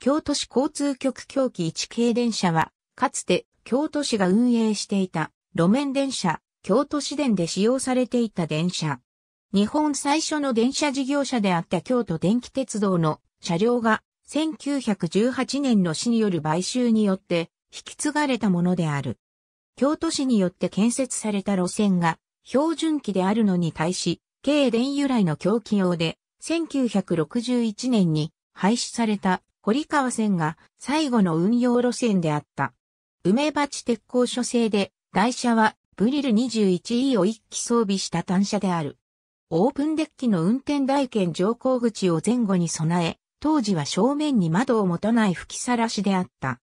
京都市交通局狂気一系電車は、かつて京都市が運営していた路面電車、京都市電で使用されていた電車。日本最初の電車事業者であった京都電気鉄道の車両が1918年の市による買収によって引き継がれたものである。京都市によって建設された路線が標準機であるのに対し、経電由来の狂気用で1961年に廃止された堀川線が最後の運用路線であった。梅鉢鉄工所製で、台車はブリル 21E を1機装備した単車である。オープンデッキの運転台券乗降口を前後に備え、当時は正面に窓を持たない吹きさらしであった。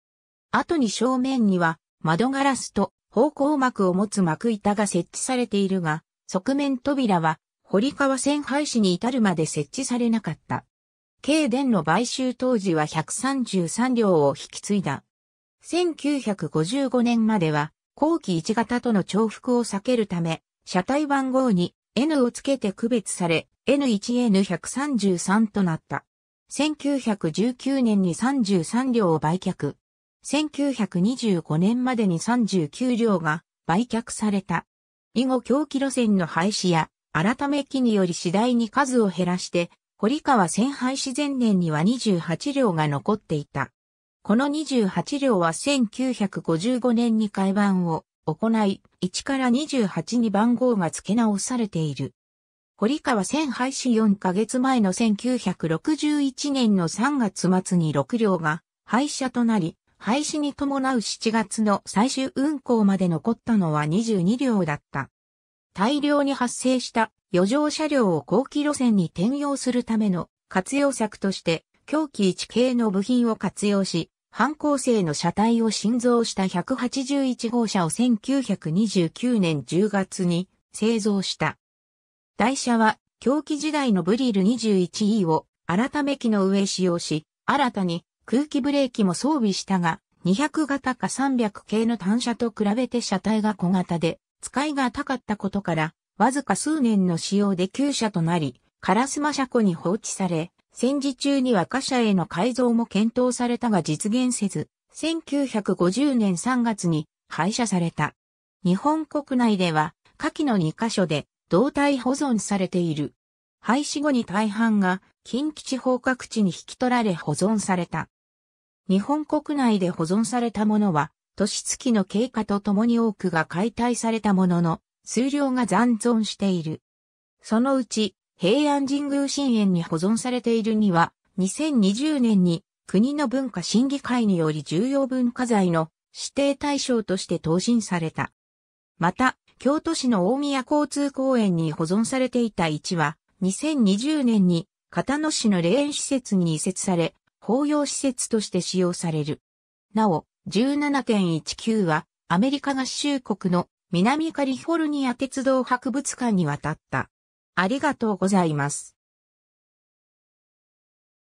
後に正面には窓ガラスと方向幕を持つ幕板が設置されているが、側面扉は堀川線廃止に至るまで設置されなかった。京電の買収当時は133両を引き継いだ。1955年までは、後期1型との重複を避けるため、車体番号に N をつけて区別され、N1N133 となった。1919年に33両を売却。1925年までに39両が売却された。以後狂気路線の廃止や、改め機により次第に数を減らして、堀川千廃止前年には28両が残っていた。この28両は1955年に改版を行い、1から28に番号が付け直されている。堀川線廃止4ヶ月前の1961年の3月末に6両が廃車となり、廃止に伴う7月の最終運行まで残ったのは22両だった。大量に発生した余剰車両を後期路線に転用するための活用策として、狂気1系の部品を活用し、反抗性の車体を新造した181号車を1929年10月に製造した。台車は、狂気時代のブリル 21E を改め機の上使用し、新たに空気ブレーキも装備したが、200型か300系の単車と比べて車体が小型で、使いが高かったことから、わずか数年の使用で旧車となり、カラスマ車庫に放置され、戦時中には貨車への改造も検討されたが実現せず、1950年3月に廃車された。日本国内では、下記の2カ所で胴体保存されている。廃止後に大半が近畿地方各地に引き取られ保存された。日本国内で保存されたものは年月の経過とともに多くが解体されたものの、数量が残存している。そのうち、平安神宮神苑に保存されているには、2020年に国の文化審議会により重要文化財の指定対象として答申された。また、京都市の大宮交通公園に保存されていた1は、2020年に片野市の霊園施設に移設され、法要施設として使用される。なお、17.19はアメリカ合衆国の南カリフォルニア鉄道博物館に渡った。ありがとうございます。